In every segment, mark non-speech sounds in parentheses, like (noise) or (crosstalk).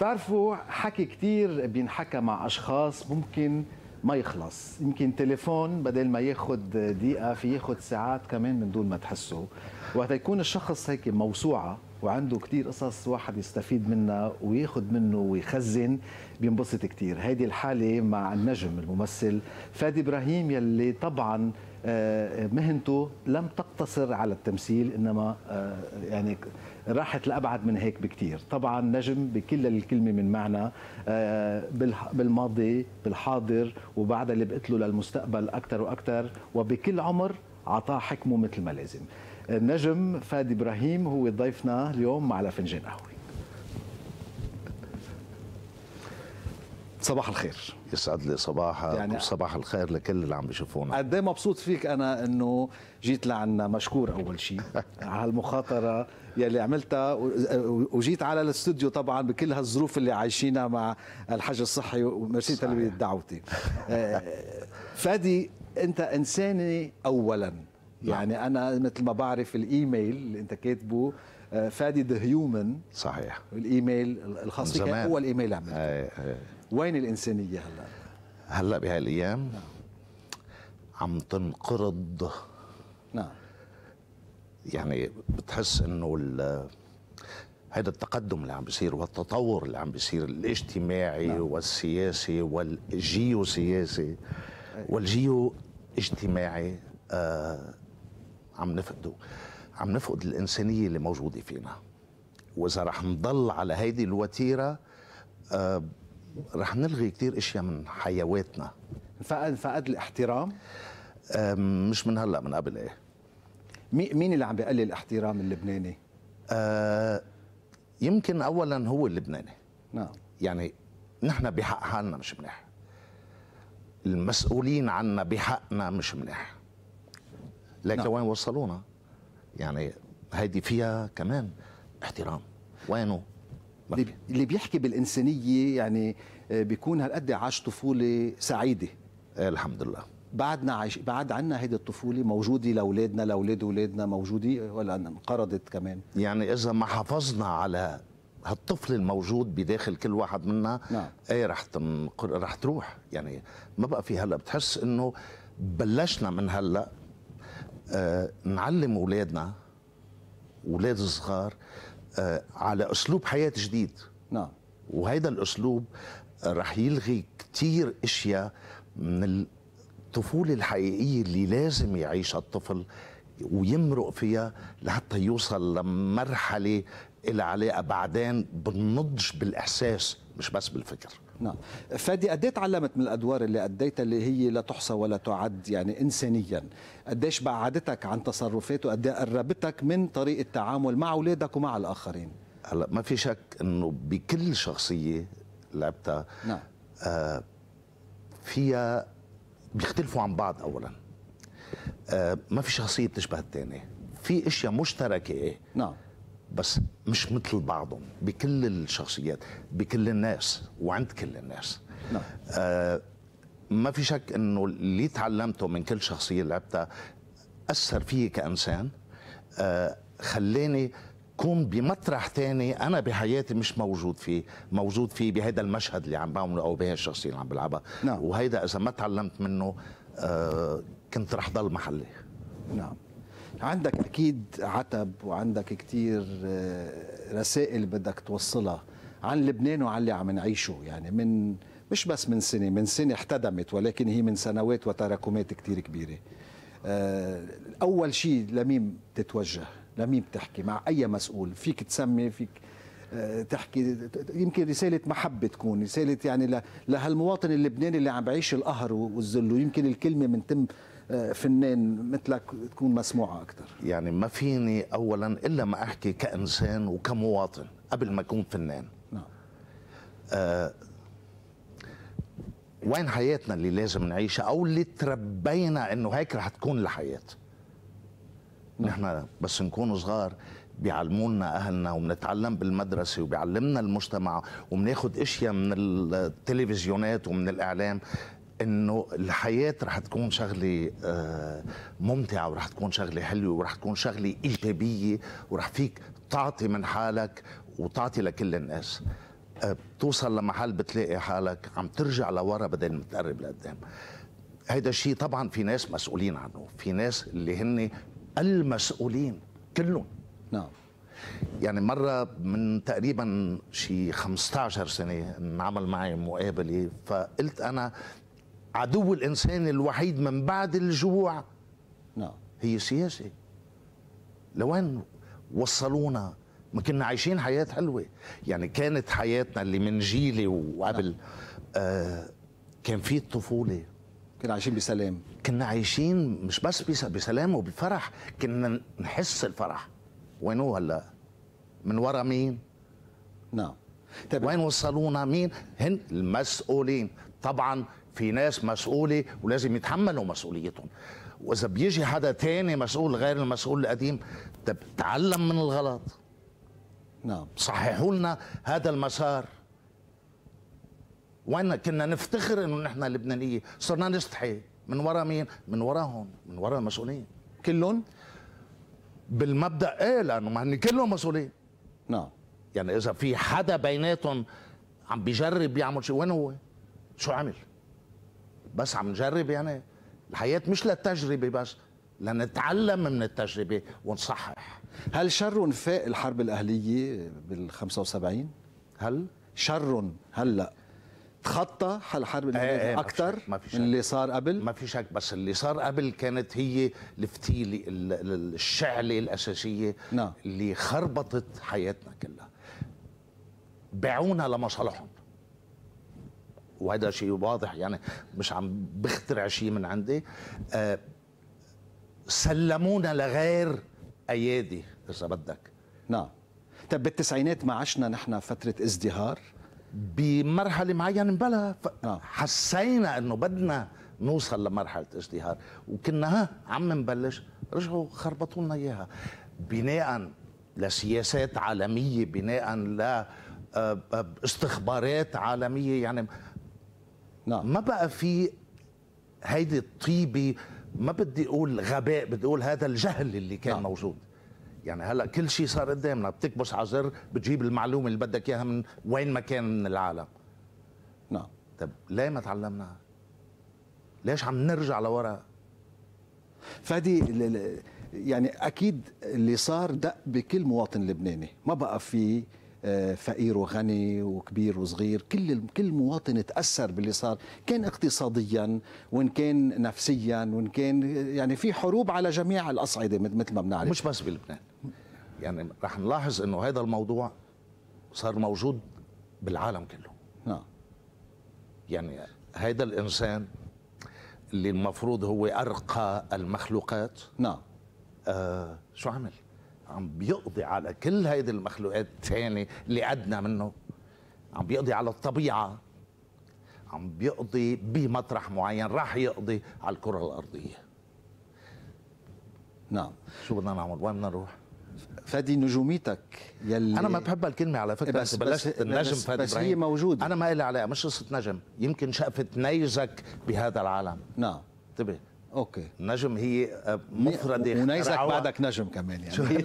بتعرفوا حكي كتير بينحكى مع أشخاص ممكن ما يخلص يمكن تليفون بدل ما ياخد دقيقة في ياخد ساعات كمان من دون ما تحسه وقت يكون الشخص هيك موسوعة وعنده كتير قصص واحد يستفيد منها وياخد منه ويخزن بينبسط كتير هيدي الحالة مع النجم الممثل فادي إبراهيم يلي طبعا آه، مهنته لم تقتصر على التمثيل إنما آه، يعني راحت لأبعد من هيك بكتير طبعا نجم بكل الكلمة من معنى آه، بالماضي بالحاضر وبعدها اللي بقتله للمستقبل أكثر وأكثر وبكل عمر عطاه حكمه مثل ما لازم النجم آه، فادي إبراهيم هو ضيفنا اليوم على فنجان قهوة صباح الخير يسعد لي صباحك يعني وصباح الخير لكل اللي عم بيشوفونا قد ايه مبسوط فيك انا انه جيت لعنا مشكور اول شيء (laughs) على هالمخاطره يلي عملتها وجيت على الاستوديو طبعا بكل هالظروف اللي عايشينها مع الحج الصحي وميرسي تلبيه دعوتي آه، فادي انت انساني اولا نعم. يعني انا مثل ما بعرف الايميل اللي انت كاتبه آه، فادي ذا هيومن صحيح الايميل الخاص فيك هو الايميل عملته وين الإنسانية هلأ؟ هلأ بهالايام نعم. عم تنقرض نعم يعني بتحس انه ال هذا التقدم اللي عم بيصير والتطور اللي عم بيصير الاجتماعي نعم. والسياسي والجيوسياسي أيوة. والجيو اجتماعي آه عم نفقده عم نفقد الإنسانية اللي موجودة فينا وإذا رح نضل على هيدي الوتيرة آه رح نلغي كثير اشياء من حيواتنا فقد فقد الاحترام مش من هلا من قبل ايه مين اللي عم بيقلل الاحترام اللبناني؟ آه يمكن اولا هو اللبناني نعم يعني نحن بحق حالنا مش منيح المسؤولين عنا بحقنا مش منيح لكن نعم. لوين وصلونا يعني هيدي فيها كمان احترام وينه اللي بيحكي بالإنسانية يعني آه، بيكون هالقد عاش طفولة سعيدة إيه، الحمد لله بعدنا عايش بعد عنا هيدي الطفوله موجوده لاولادنا لاولاد اولادنا موجوده ولا انقرضت كمان يعني اذا ما حافظنا على هالطفل الموجود بداخل كل واحد منا نعم. ايه رح تنقر... رح تروح يعني ما بقى في هلا بتحس انه بلشنا من هلا آه نعلم اولادنا اولاد الصغار آه، على اسلوب حياه جديد نعم وهيدا الاسلوب رح يلغي كثير اشياء من الطفوله الحقيقيه اللي لازم يعيشها الطفل ويمرق فيها لحتى يوصل لمرحله العلاقه بعدين بالنضج بالاحساس مش بس بالفكر نعم فادي قد تعلمت من الادوار اللي اديتها اللي هي لا تحصى ولا تعد يعني انسانيا قديش بعدتك عن تصرفات وقد إيه قربتك من طريقه التعامل مع اولادك ومع الاخرين هلا ما في شك انه بكل شخصيه لعبتها نعم آه فيها بيختلفوا عن بعض اولا آه ما في شخصيه بتشبه الثانيه في اشياء مشتركه نعم بس مش مثل بعضهم بكل الشخصيات بكل الناس وعند كل الناس نعم. آه ما في شك انه اللي تعلمته من كل شخصيه لعبتها اثر فيي كانسان آه خلاني كون بمطرح تاني انا بحياتي مش موجود فيه موجود فيه بهذا المشهد اللي عم بعمله او بهي الشخصيه اللي عم بلعبها نعم. وهيدا اذا ما تعلمت منه آه كنت رح ضل محلي نعم عندك اكيد عتب وعندك كتير آه، رسائل بدك توصلها عن لبنان وعن اللي عم نعيشه يعني من مش بس من سنه من سنه احتدمت ولكن هي من سنوات وتراكمات كتير كبيره آه، اول شيء لمين تتوجه لمين بتحكي مع اي مسؤول فيك تسمي فيك آه، تحكي يمكن رسالة محبة تكون رسالة يعني لهالمواطن اللبناني اللي عم بعيش القهر والذل ويمكن الكلمة من تم آه، فنان مثلك تكون مسموعه اكثر يعني ما فيني اولا الا ما احكي كانسان وكمواطن قبل ما اكون فنان نعم آه وين حياتنا اللي لازم نعيشها او اللي تربينا انه هيك رح تكون الحياه نحن بس نكون صغار بيعلمونا اهلنا وبنتعلم بالمدرسه وبيعلمنا المجتمع وبناخذ اشياء من التلفزيونات ومن الاعلام انه الحياه رح تكون شغله آه، ممتعه ورح تكون شغله حلوه ورح تكون شغله ايجابيه ورح فيك تعطي من حالك وتعطي لكل الناس آه، بتوصل لمحل بتلاقي حالك عم ترجع لورا بدل ما تقرب لقدام هيدا الشيء طبعا في ناس مسؤولين عنه في ناس اللي هن المسؤولين كلهم نعم يعني مرة من تقريبا شي 15 سنة انعمل معي مقابلة فقلت أنا عدو الإنسان الوحيد من بعد الجوع نعم هي السياسة لوين وصلونا ما كنا عايشين حياة حلوة يعني كانت حياتنا اللي من جيلي وقبل نعم. آه كان في الطفولة كنا عايشين بسلام كنا عايشين مش بس بسلام وبفرح كنا نحس الفرح وينو هلا من ورا مين نعم طيب وين وصلونا مين هن المسؤولين طبعا في ناس مسؤوله ولازم يتحملوا مسؤوليتهم واذا بيجي حدا تاني مسؤول غير المسؤول القديم تعلم من الغلط نعم صححوا لنا هذا المسار وانا كنا نفتخر انه نحن لبنانيه صرنا نستحي من ورا مين من وراهم من ورا المسؤولين كلهم بالمبدا ايه لانه ما هن كلهم مسؤولين نعم يعني اذا في حدا بيناتهم عم بيجرب يعمل شيء وين هو شو عمل بس عم نجرب يعني الحياه مش للتجربه بس لنتعلم من التجربه ونصحح هل شر فاق الحرب الاهليه بال 75 هل شر هلا تخطى الحرب إيه، إيه، الاهليه آه ايه اكثر ما في شك. من اللي صار قبل ما في شك بس اللي صار قبل كانت هي الفتيله الشعله الاساسيه نعم. اللي خربطت حياتنا كلها باعونا لمصالحهم وهذا شيء واضح يعني مش عم بخترع شيء من عندي آه، سلمونا لغير ايادي اذا بدك نعم طب بالتسعينات ما عشنا نحن فتره ازدهار بمرحله معينه بلا نعم. حسينا انه بدنا نوصل لمرحله ازدهار وكنا ها عم نبلش رجعوا خربطوا لنا اياها بناء لسياسات عالميه بناء ل آه، آه، استخبارات عالميه يعني نعم. ما بقى في هيدي الطيبه ما بدي اقول غباء بدي اقول هذا الجهل اللي كان نعم. موجود يعني هلا كل شيء صار قدامنا بتكبس على زر بتجيب المعلومه اللي بدك اياها من وين ما كان من العالم نعم طب ليه ما تعلمنا ليش عم نرجع لورا فادي يعني اكيد اللي صار دق بكل مواطن لبناني ما بقى في آه، فقير وغني وكبير وصغير كل كل مواطن تاثر باللي صار كان اقتصاديا وان كان نفسيا وان كان يعني في حروب على جميع الاصعده مثل ما بنعرف مش بس بلبنان يعني رح نلاحظ انه هذا الموضوع صار موجود بالعالم كله نعم يعني هذا الانسان اللي المفروض هو ارقى المخلوقات نعم آه شو عمل؟ عم بيقضي على كل هيدي المخلوقات الثانية اللي أدنى منه عم بيقضي على الطبيعة عم بيقضي بمطرح معين راح يقضي على الكرة الأرضية نعم شو بدنا نعمل وين بدنا نروح فادي نجوميتك يلي انا ما بحب هالكلمه على فكره بس بلشت بس النجم بس, فادي بس هي موجوده انا ما لي علاقه مش قصه نجم يمكن شقفه نيزك بهذا العالم نعم انتبه اوكي نجم هي آه، مفردة ونيزك بعدك نجم كمان يعني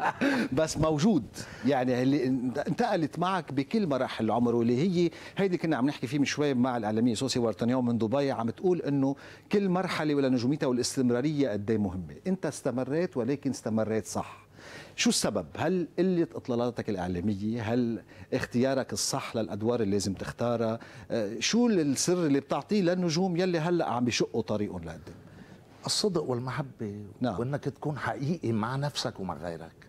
(laughs) بس موجود يعني اللي انتقلت معك بكل مراحل العمر واللي هي هيدي كنا عم نحكي فيه من شوي مع الاعلاميه سوسي وارتنياو من دبي عم تقول انه كل مرحله ولا نجوميتها والاستمراريه قد إيه مهمه انت استمريت ولكن استمريت صح شو السبب هل قله اطلالاتك الاعلاميه هل اختيارك الصح للادوار اللي لازم تختارها آه، شو السر اللي بتعطيه للنجوم يلي هلا عم بيشقوا طريقهم لقدام الصدق والمحبه نعم. وانك تكون حقيقي مع نفسك ومع غيرك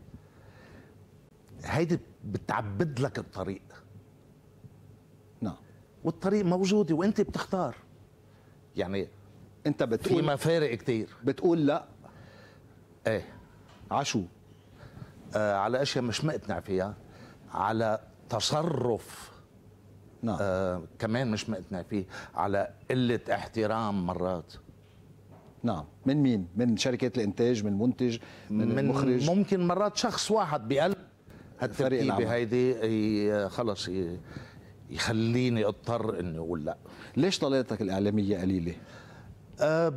هيدي بتعبد لك الطريق نعم والطريق موجوده وانت بتختار يعني انت بتقول في مفارق كتير بتقول لا ايه عشو آه، على اشياء مش مقتنع فيها على تصرف نعم. آه كمان مش مقتنع فيه على قله احترام مرات نعم من مين من شركات الانتاج من منتج من, من المخرج ممكن مرات شخص واحد بقلب هالتركيبه نعم. هيدي خلص يخليني اضطر اني اقول لا ليش طلعتك الاعلاميه قليله آه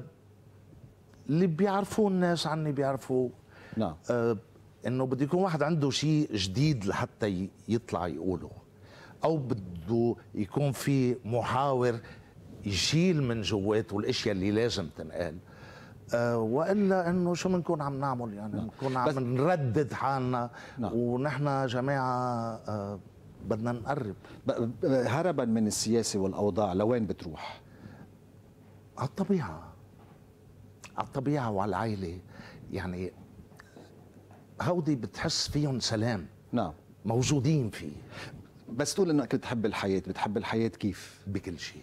اللي بيعرفوه الناس عني بيعرفوا نعم آه انه بده يكون واحد عنده شيء جديد لحتى يطلع يقوله او بده يكون في محاور يشيل من جواته الاشياء اللي لازم تنقال أه والا انه شو بنكون عم نعمل يعني بنكون نعم. عم نردد حالنا نعم. ونحن جماعه أه بدنا نقرب هربا من السياسه والاوضاع لوين بتروح؟ على الطبيعه على الطبيعه وعلى العائله يعني هودي بتحس فيهم سلام نعم موجودين فيه بس تقول انك بتحب الحياه بتحب الحياه كيف بكل شيء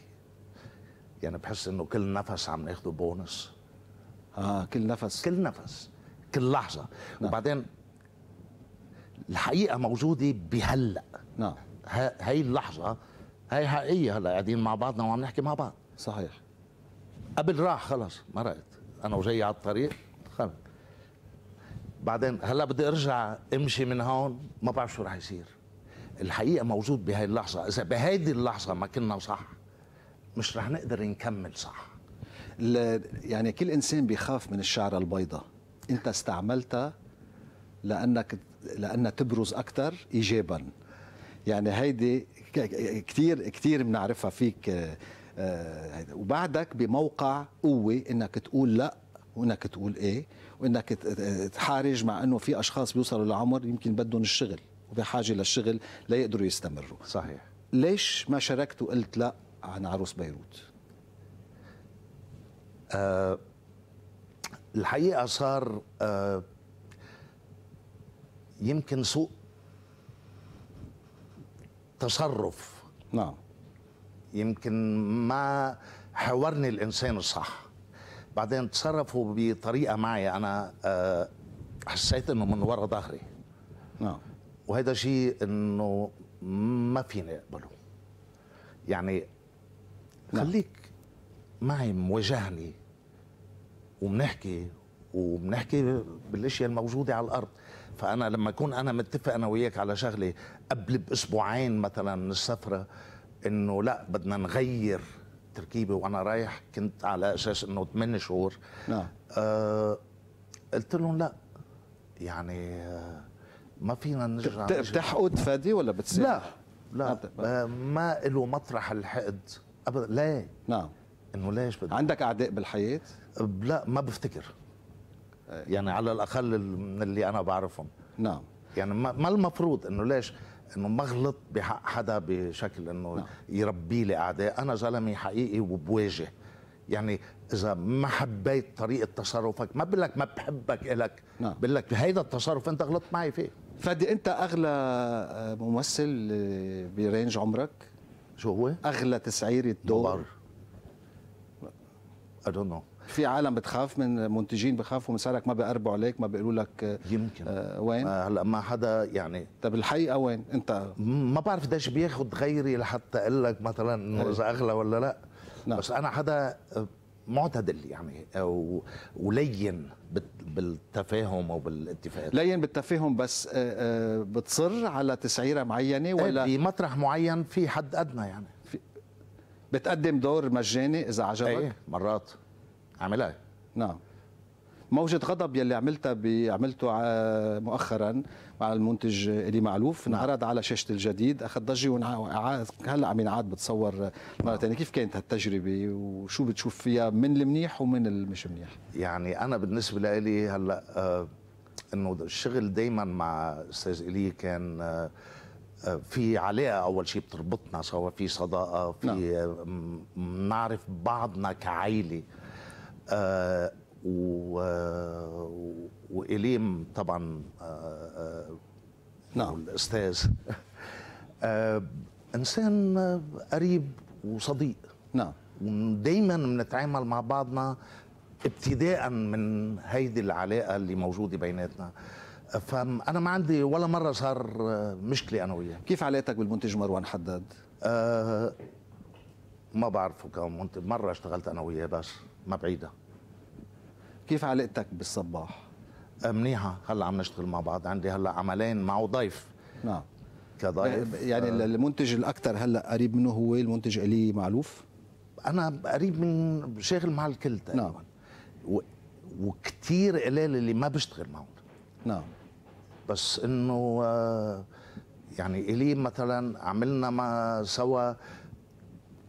يعني بحس انه كل نفس عم ناخذه بونص اه كل نفس كل نفس كل لحظه نعم. وبعدين الحقيقه موجوده بهلا نعم هاي اللحظه هاي حقيقيه هلا قاعدين مع بعضنا وعم نحكي مع بعض صحيح قبل راح خلص مرقت انا وجاي على الطريق بعدين هلا بدي ارجع امشي من هون ما بعرف شو رح يصير الحقيقه موجود بهاي اللحظه اذا بهيدي اللحظه ما كنا صح مش رح نقدر نكمل صح يعني كل انسان بيخاف من الشعره البيضاء انت استعملتها لانك لانها تبرز اكثر ايجابا يعني هيدي كثير كثير بنعرفها فيك آه، آه، وبعدك بموقع قوه انك تقول لا وانك تقول ايه وانك تحارج مع انه في اشخاص بيوصلوا لعمر يمكن بدهم الشغل وبحاجه للشغل ليقدروا يستمروا صحيح ليش ما شاركت وقلت لا عن عروس بيروت أه الحقيقه صار أه يمكن سوء تصرف نعم يمكن ما حاورني الانسان الصح بعدين تصرفوا بطريقه معي انا آه، حسيت انه من ورا ظهري نعم وهذا شيء انه ما فيني اقبله يعني نعم. خليك معي مواجهني وبنحكي وبنحكي بالاشياء الموجوده على الارض فانا لما اكون انا متفق انا وياك على شغله قبل باسبوعين مثلا من السفره انه لا بدنا نغير التركيبه وانا رايح كنت على اساس انه 8 شهور نعم آه قلت لهم لا يعني آه ما فينا نرجع بتحقد فادي ولا بتصير؟ لا لا نعم. آه ما له مطرح الحقد ابدا ليه؟ نعم انه ليش بدي عندك اعداء بالحياه؟ لا ما بفتكر آه. يعني على الاقل من اللي انا بعرفهم نعم يعني ما المفروض انه ليش انه ما غلط بحق حدا بشكل انه نعم. يربي لي اعداء انا زلمه حقيقي وبواجه يعني اذا ما حبيت طريقه تصرفك ما بقول لك ما بحبك الك نعم. بقول لك هيدا التصرف انت غلطت معي فيه فادي انت اغلى ممثل برينج عمرك شو هو اغلى تسعيره دور اي دونت نو في عالم بتخاف من منتجين بخافوا من سعرك ما بيقربوا عليك ما بيقولوا لك آه، يمكن آه وين هلا ما حدا يعني طب الحقيقه وين انت ما بعرف قديش بياخذ غيري لحتى اقول لك مثلا انه إيه. اذا اغلى ولا لا نعم. بس انا حدا آه، معتدل يعني او آه، ولين بالتفاهم او بالاتفاق لين بالتفاهم بس بتصر على تسعيره معينه إيه، ولا بمطرح معين في حد ادنى يعني بتقدم دور مجاني اذا عجبك ايه مرات عاملها نعم موجة غضب يلي عملتها عملته مؤخرا مع المنتج الي معلوف نعم. انعرض على شاشة الجديد اخذ ضجة هلا عم ينعاد بتصور مرة ثانية كيف كانت هالتجربة وشو بتشوف فيها من المنيح ومن المش منيح يعني انا بالنسبة لي هلا آه، انه الشغل دايما مع استاذ الي كان آه، آه، في علاقه اول شيء بتربطنا سواء في صداقه في نعم. نعرف بعضنا كعائله آه، و... آه، وإليم طبعا آه، نعم الأستاذ إنسان قريب وصديق نعم ودايما بنتعامل مع بعضنا ابتداء من هيدي العلاقة اللي موجودة بيناتنا فأنا ما عندي ولا مرة صار مشكلة أنا وياه كيف علاقتك بالمنتج مروان حداد؟ آه ما بعرفه كم مرة اشتغلت أنا وياه بس ما بعيدة كيف علاقتك بالصباح؟ منيحة هلا عم نشتغل مع بعض عندي هلا عملين معه ضيف نعم كضيف يعني آه المنتج الأكثر هلا قريب منه هو المنتج إلي معلوف أنا قريب من شاغل مع الكل تقريبا نعم و... وكثير قليل اللي ما بشتغل معهم نعم بس إنه آه، يعني إلي مثلا عملنا مع سوا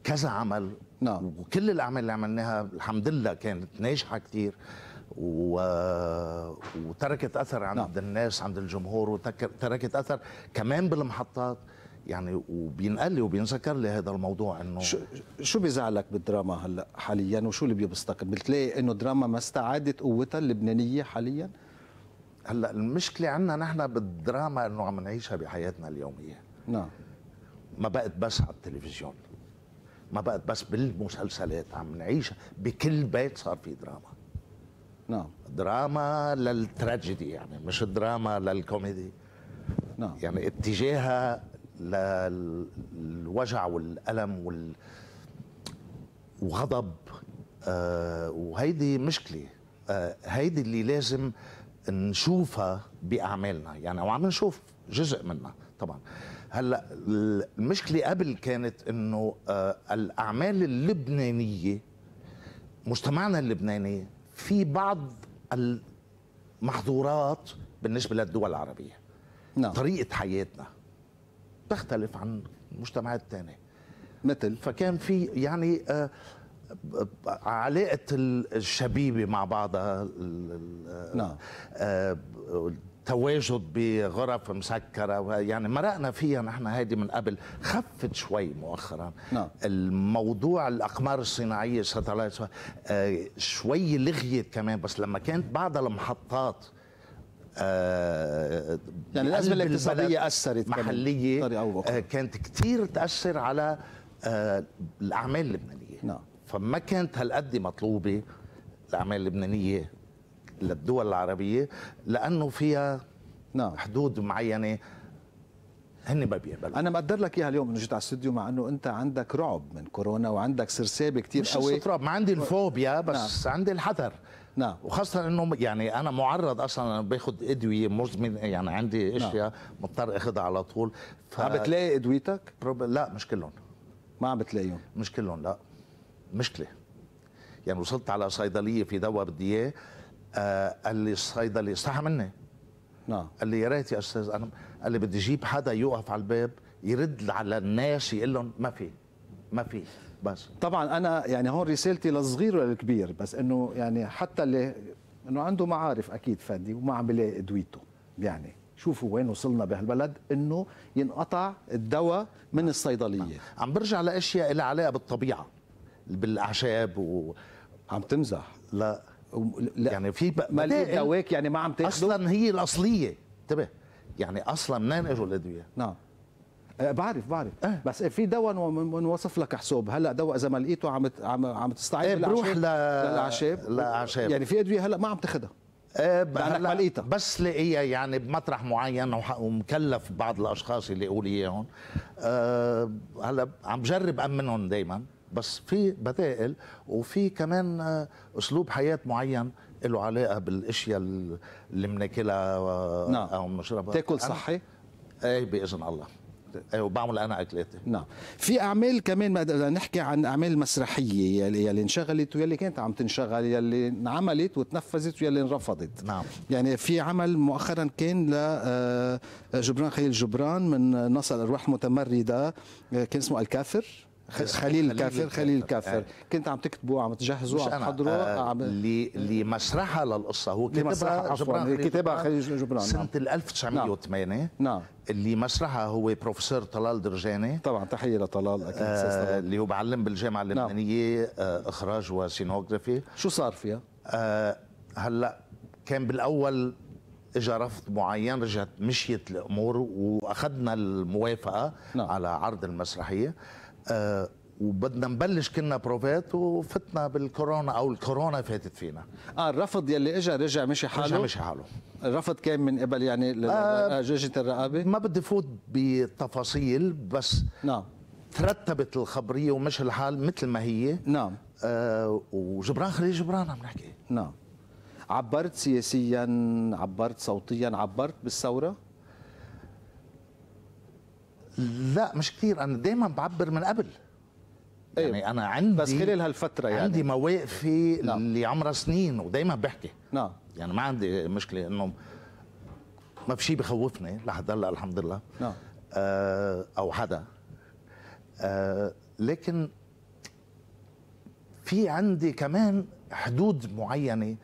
كذا عمل نعم وكل الاعمال اللي عملناها الحمد لله كانت ناجحه كثير و... وتركت اثر عند نعم. الناس عند الجمهور وتركت اثر كمان بالمحطات يعني وبينقال لي وبينذكر لي هذا الموضوع انه شو, شو بيزعلك بالدراما هلا حاليا وشو اللي بيبسطك بتلاقي انه الدراما ما استعادت قوتها اللبنانيه حاليا هلا المشكله عندنا نحن بالدراما انه عم نعيشها بحياتنا اليوميه نعم ما بقت بس على التلفزيون ما بقت بس بالمسلسلات عم نعيش بكل بيت صار في دراما نعم دراما للتراجيدي يعني مش دراما للكوميدي نعم يعني اتجاهها للوجع والألم وال وغضب آه وهيدي مشكلة آه هيدي اللي لازم آه نشوفها باعمالنا يعني او عم نشوف جزء منها طبعا هلا المشكله قبل كانت انه آه، الاعمال اللبنانيه مجتمعنا اللبناني في بعض المحظورات بالنسبه للدول العربيه نعم. طريقه حياتنا تختلف عن المجتمعات الثانيه مثل فكان في يعني آه علاقة الشبيبة مع بعضها نعم التواجد آه، بغرف مسكرة يعني مرقنا فيها نحن هيدي من قبل خفت شوي مؤخرا نعم. الموضوع الأقمار الصناعية ستلايت آه، شوي لغيت كمان بس لما كانت بعض المحطات آه، يعني الأزمة الاقتصادية أثرت محلية كانت كتير تأثر على الأعمال اللبنانية نعم فما كانت هالقد مطلوبه الاعمال اللبنانيه للدول العربيه لانه فيها نعم. حدود معينه هن ما بيقبلوا انا مقدر لك اياها اليوم انه جيت على الاستوديو مع انه انت عندك رعب من كورونا وعندك سرسابه كثير قوي مش رعب ما عندي الفوبيا نعم. بس نعم. عندي الحذر نعم وخاصه انه يعني انا معرض اصلا باخذ ادويه مزمنة يعني عندي نعم. اشياء نعم. مضطر اخذها على طول ف... عم بتلاقي ادويتك؟ لا مش كلهم ما عم بتلاقيهم مش كلهم لا مشكله يعني وصلت على صيدليه في دواء بدي اياه قال لي الصيدلي استحى مني نعم قال لي يا ريت يا استاذ انا قال لي بدي اجيب حدا يوقف على الباب يرد على الناس يقول لهم ما في ما في بس طبعا انا يعني هون رسالتي للصغير وللكبير بس انه يعني حتى اللي انه عنده معارف اكيد فادي وما عم بيلاقي ادويته يعني شوفوا وين وصلنا بهالبلد انه ينقطع الدواء من الصيدليه عم برجع لاشياء لها علاقه بالطبيعه بالاعشاب وعم تمزح لا لا يعني في مال دواك يعني ما عم تاخده اصلا هي الاصليه انتبه يعني اصلا منين اجوا الادويه نعم أه، بعرف بعرف أه. بس في دواء بنوصف لك حسوب هلا دواء اذا ما لقيته عم عم عم تستعين ايه بروح للاعشاب للاعشاب يعني في ادويه هلا ما عم تاخذها أه لقيتها بس لاقيها يعني بمطرح معين ومكلف بعض الاشخاص اللي يقول اياهم أه هلا عم جرب امنهم دائما بس في بدائل وفي كمان آه، اسلوب حياه معين له علاقه بالاشياء اللي بناكلها آه، نعم. او بنشربها تاكل صحي؟ ايه باذن الله إيه، وبعمل انا اكلاتي نعم في اعمال كمان نحكي عن اعمال مسرحيه يلي, يلي انشغلت ويلي كانت عم تنشغل يلي انعملت وتنفذت ويلي انرفضت نعم يعني في عمل مؤخرا كان لجبران آه، خليل جبران من نصر الارواح المتمرده كان اسمه الكافر خليل الكافر خليل الكافر آه. كنت عم تكتبوا عم تجهزوا عم تحضروا اللي آه، عم آه. مسرحها للقصه هو كتابها جبران خليل جبران سنه 1908 نعم. نعم اللي مسرحها هو بروفيسور طلال درجاني طبعا تحيه لطلال اكيد اللي هو بعلم بالجامعه نعم. اللبنانيه اخراج وسينوغرافي شو صار فيها؟ هلا كان بالاول اجى رفض معين رجعت مشيت الامور واخذنا الموافقه نعم. على عرض المسرحيه آه، وبدنا نبلش كنا بروفات وفتنا بالكورونا او الكورونا فاتت فينا اه الرفض يلي اجى رجع مشي حاله رجع مشي حاله الرفض كان من قبل يعني آه, آه، الرقابه ما بدي فوت بتفاصيل بس نعم ترتبت الخبريه ومشي الحال مثل ما هي نعم آه وجبران خليل جبران عم نحكي نعم عبرت سياسيا عبرت صوتيا عبرت بالثوره لا مش كثير انا دايما بعبر من قبل طيب، يعني انا عندي بس خلال هالفتره يعني عندي مواقفي نعم. اللي عمرها سنين ودايما بحكي نعم يعني ما عندي مشكله انه ما في شيء بخوفني لحد هلا الحمد لله نعم آه، او حدا آه، لكن في عندي كمان حدود معينه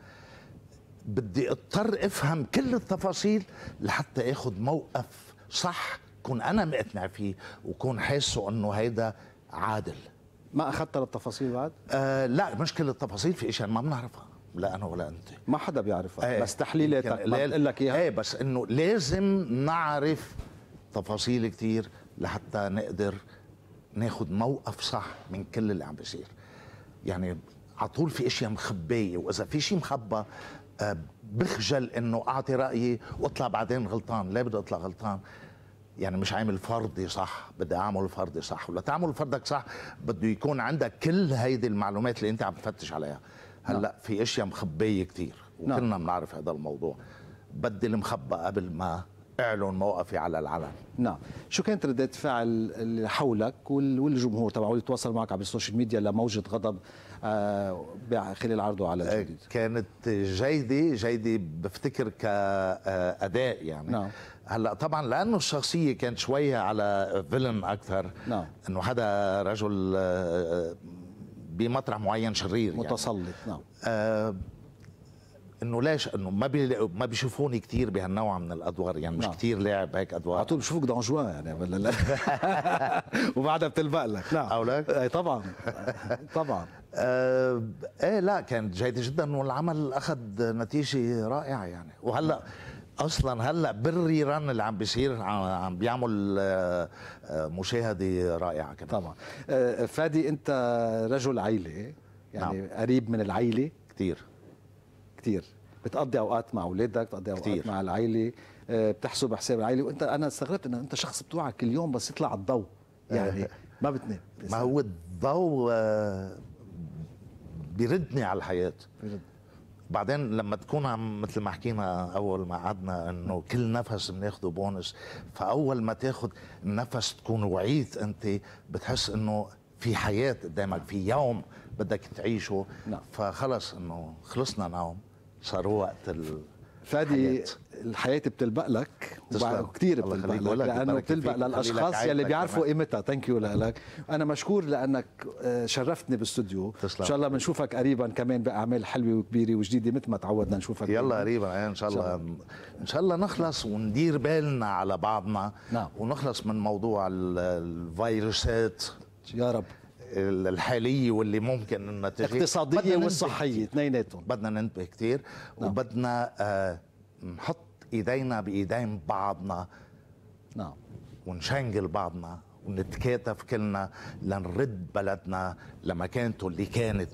بدي اضطر افهم كل التفاصيل لحتى اخذ موقف صح كون انا مقتنع فيه وكون حاسه انه هيدا عادل ما اخذت للتفاصيل بعد؟ آه لا مش كل التفاصيل في اشياء ما بنعرفها لا انا ولا انت ما حدا بيعرفها آه بس تحليلاتك بقول لك اياها ايه بس انه لازم نعرف تفاصيل كثير لحتى نقدر ناخذ موقف صح من كل اللي عم بيصير يعني على طول في اشياء مخبيه واذا في شيء مخبى آه، بخجل انه اعطي رايي واطلع بعدين غلطان ليه بدي اطلع غلطان يعني مش عامل فردي صح بدي اعمل فردي صح ولا تعمل فردك صح بده يكون عندك كل هيدي المعلومات اللي انت عم تفتش عليها هلا نعم. في اشياء مخبيه كثير نعم. وكلنا بنعرف هذا الموضوع بدي المخبى قبل ما اعلن موقفي على العلن نعم شو كانت ردة فعل اللي حولك والجمهور تبعه اللي تواصل معك على السوشيال ميديا لموجة غضب آه، خلال عرضه على آه، الجديد كانت جيدة جيدة بفتكر كأداء يعني نعم هلا طبعا لانه الشخصيه كانت شويه على فيلن اكثر نعم انه هذا رجل آه، بمطرح معين شرير يعني. متسلط يعني. نعم آه انه ليش انه ما بي ما بيشوفوني كثير بهالنوع من الادوار يعني مش نعم. كثير لاعب هيك ادوار على طول بشوفك يعني ولا لا (laughs) وبعدها بتلبق لك نعم او لك؟ اي طبعا طبعا آه ايه لا كانت جيده جدا والعمل اخذ نتيجه رائعه يعني وهلا اصلا هلا بالري ران اللي عم بيصير عم بيعمل آه، آه، مشاهده رائعه كمان طبعا آه، فادي انت رجل عيله يعني نعم. قريب من العيله كثير كثير بتقضي اوقات مع اولادك بتقضي اوقات كتير. مع العيله بتحسب حساب العيله وانت انا استغربت انه انت شخص بتوعك كل يوم بس يطلع الضوء يعني ما بتنام ما هو الضوء بيردني على الحياه بيرد. بعدين لما تكون عم مثل ما حكينا اول ما قعدنا انه كل نفس بناخذه بونس فاول ما تاخد نفس تكون وعيت انت بتحس انه في حياه قدامك في يوم بدك تعيشه نعم. فخلص انه خلصنا نوم صار وقت ال... فادي الحياه بتلبق لك كثير بتلبق لك لانه بتلبق للاشخاص يلي بيعرفوا قيمتها ثانك يو لك انا مشكور لانك آه، شرفتني بالاستوديو ان شاء الله بنشوفك قريبا كمان باعمال حلوه وكبيره وجديده مثل ما تعودنا نشوفك يلا قريبا إيه، ان شاء الله ان شاء الله نخلص وندير بالنا على بعضنا نعم. ونخلص من موضوع الفيروسات يا رب الحاليه واللي ممكن انها تجي الاقتصاديه والصحيه اثنيناتهم بدنا ننتبه كثير نعم. وبدنا آه نحط ايدينا بايدين بعضنا نعم ونشنقل بعضنا ونتكاتف كلنا لنرد بلدنا لمكانته اللي كانت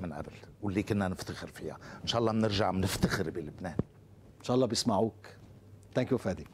من قبل واللي كنا نفتخر فيها ان شاء الله بنرجع بنفتخر بلبنان ان شاء الله بيسمعوك ثانك يو فادي